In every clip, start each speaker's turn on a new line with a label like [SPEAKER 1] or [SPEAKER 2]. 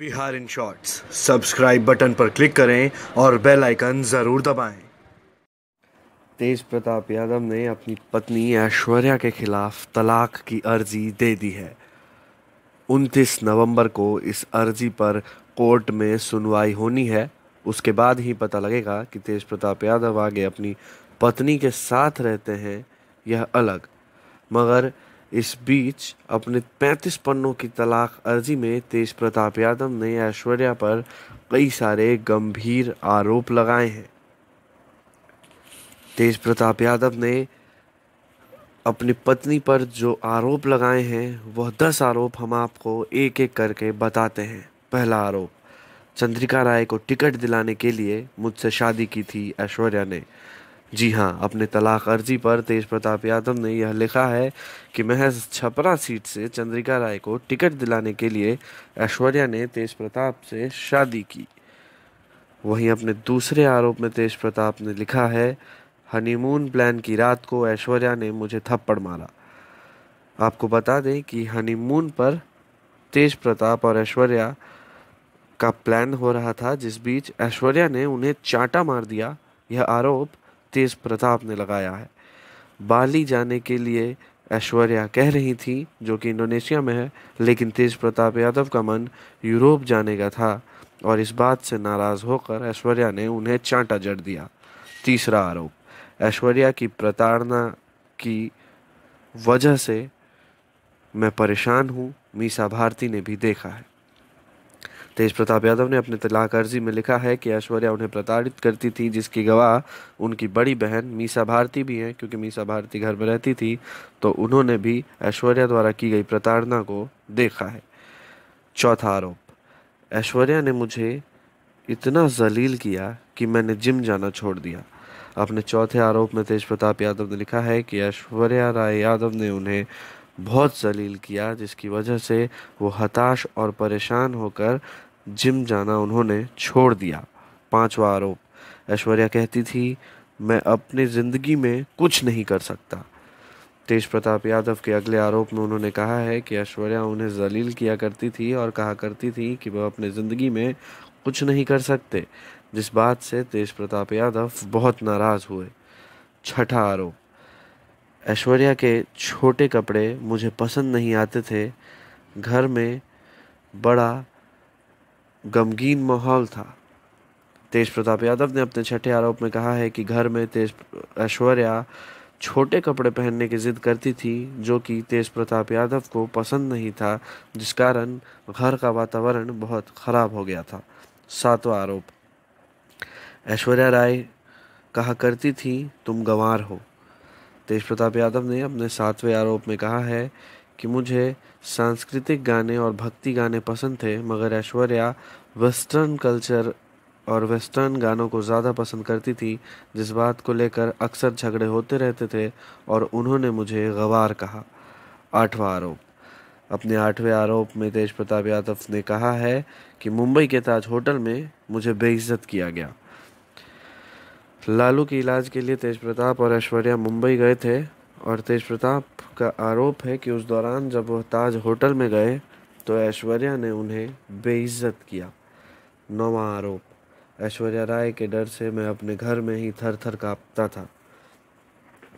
[SPEAKER 1] Bihar in shorts subscribe button पर click करें और बेल आइकन ज़रूर दबाएं। तेज प्रताप यादव ने अपनी पत्नी ऐश्वर्या के खिलाफ तलाक की अर्जी दे दी है 29 नवंबर को इस अर्जी पर कोर्ट में सुनवाई होनी है उसके बाद ही पता लगेगा कि तेज प्रताप यादव आगे अपनी पत्नी के साथ रहते हैं यह अलग मगर इस बीच अपने 35 पन्नों की तलाक अर्जी में तेज प्रताप यादव ने ऐश्वर्या पर कई सारे गंभीर आरोप लगाए हैं तेज प्रताप यादव ने अपनी पत्नी पर जो आरोप लगाए हैं वह दस आरोप हम आपको एक एक करके बताते हैं पहला आरोप चंद्रिका राय को टिकट दिलाने के लिए मुझसे शादी की थी ऐश्वर्या ने जी हाँ अपने तलाक अर्जी पर तेज प्रताप यादव ने यह लिखा है कि महज छपरा सीट से चंद्रिका राय को टिकट दिलाने के लिए ऐश्वर्या ने तेज प्रताप से शादी की वहीं अपने दूसरे आरोप में तेज प्रताप ने लिखा है हनीमून प्लान की रात को ऐश्वर्या ने मुझे थप्पड़ मारा आपको बता दें कि हनीमून पर तेज प्रताप और ऐश्वर्या का प्लान हो रहा था जिस बीच ऐश्वर्या ने उन्हें चांटा मार दिया यह आरोप तेज प्रताप ने लगाया है बाली जाने के लिए ऐश्वर्या कह रही थी जो कि इंडोनेशिया में है लेकिन तेज प्रताप यादव का मन यूरोप जाने का था और इस बात से नाराज़ होकर ऐश्वर्या ने उन्हें चांटा जड़ दिया तीसरा आरोप ऐश्वर्या की प्रताड़ना की वजह से मैं परेशान हूँ मीसा भारती ने भी देखा है तेज प्रताप यादव ने अपने तलाक अर्जी में लिखा है कि ऐश्वर्या उन्हें प्रताड़ित करती थी जिसकी गवाह उनकी बड़ी बहन मीसा भारती भी हैं क्योंकि मीसा भारती घर में रहती थी तो उन्होंने भी ऐश्वर्या द्वारा की गई प्रताड़ना को देखा है चौथा आरोप ऐश्वर्या ने मुझे इतना जलील किया कि मैंने जिम जाना छोड़ दिया अपने चौथे आरोप में तेज प्रताप यादव ने लिखा है कि ऐश्वर्या राय यादव ने उन्हें बहुत जलील किया जिसकी वजह से वो हताश और परेशान होकर जिम जाना उन्होंने छोड़ दिया पांचवा आरोप ऐश्वर्या कहती थी मैं अपनी ज़िंदगी में कुछ नहीं कर सकता तेज प्रताप यादव के अगले आरोप में उन्होंने कहा है कि ऐश्वर्या उन्हें जलील किया करती थी और कहा करती थी कि वह अपने ज़िंदगी में कुछ नहीं कर सकते जिस बात से तेज प्रताप यादव बहुत नाराज़ हुए छठा आरोप ऐश्वर्या के छोटे कपड़े मुझे पसंद नहीं आते थे घर में बड़ा गमगीन माहौल था तेज प्रताप यादव ने अपने छठे आरोप में कहा है कि घर में तेज ऐश्वर्या छोटे कपड़े पहनने की जिद करती थी जो कि तेज प्रताप यादव को पसंद नहीं था जिस कारण घर का वातावरण बहुत खराब हो गया था सातवां आरोप ऐश्वर्या राय कहा करती थी तुम गंवार हो तेज प्रताप यादव ने अपने सातवें आरोप में कहा है कि मुझे सांस्कृतिक गाने और भक्ति गाने पसंद थे मगर ऐश्वर्या वेस्टर्न कल्चर और वेस्टर्न गानों को ज़्यादा पसंद करती थी जिस बात को लेकर अक्सर झगड़े होते रहते थे और उन्होंने मुझे गवार कहा आठवां आरोप अपने आठवें आरोप में तेज प्रताप यादव ने कहा है कि मुंबई के ताज होटल में मुझे बेइज्जत किया गया लालू के इलाज के लिए तेज प्रताप और ऐश्वर्या मुंबई गए थे और तेज प्रताप का आरोप है कि उस दौरान जब वह ताज होटल में गए तो ऐश्वर्या ने उन्हें बेइज्जत किया नौवा आरोप ऐश्वर्या राय के डर से मैं अपने घर में ही थर थर कांपता था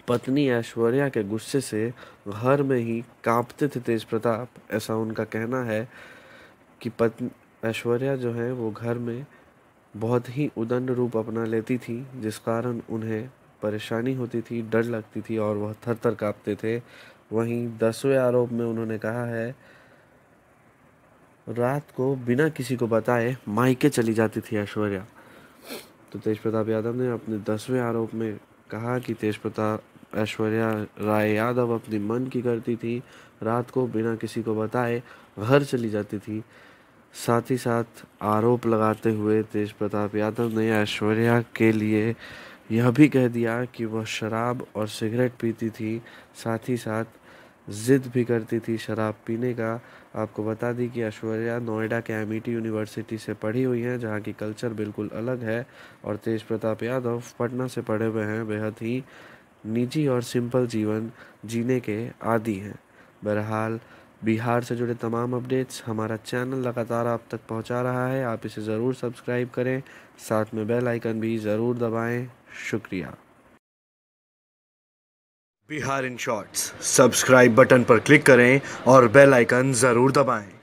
[SPEAKER 1] पत्नी ऐश्वर्या के गुस्से से घर में ही कांपते थे तेज प्रताप ऐसा उनका कहना है कि पत्नी ऐश्वर्या जो है वो घर में बहुत ही उदंड रूप अपना लेती थी जिस कारण उन्हें परेशानी होती थी डर लगती थी और वह थर थर काँपते थे वहीं दसवें आरोप में उन्होंने कहा है रात को बिना किसी को बताए मायके चली जाती थी ऐश्वर्या तो तेज प्रताप यादव ने अपने दसवें आरोप में कहा कि तेज प्रताप ऐश्वर्या राय यादव अपनी मन की करती थी रात को बिना किसी को बताए घर चली जाती थी साथ ही साथ आरोप लगाते हुए तेज प्रताप यादव ने ऐश्वर्या के लिए यह भी कह दिया कि वह शराब और सिगरेट पीती थी साथ ही साथ ज़िद भी करती थी शराब पीने का आपको बता दी कि ऐश्वर्या नोएडा के एम यूनिवर्सिटी e से पढ़ी हुई हैं जहाँ की कल्चर बिल्कुल अलग है और तेज प्रताप यादव पटना से पढ़े हुए हैं बेहद ही निजी और सिंपल जीवन जीने के आदि हैं बहरहाल बिहार से जुड़े तमाम अपडेट्स हमारा चैनल लगातार आप तक पहुंचा रहा है आप इसे ज़रूर सब्सक्राइब करें साथ में बेल आइकन भी ज़रूर दबाएं शुक्रिया Bihar in shorts subscribe button पर क्लिक करें और बेल आइकन ज़रूर दबाएं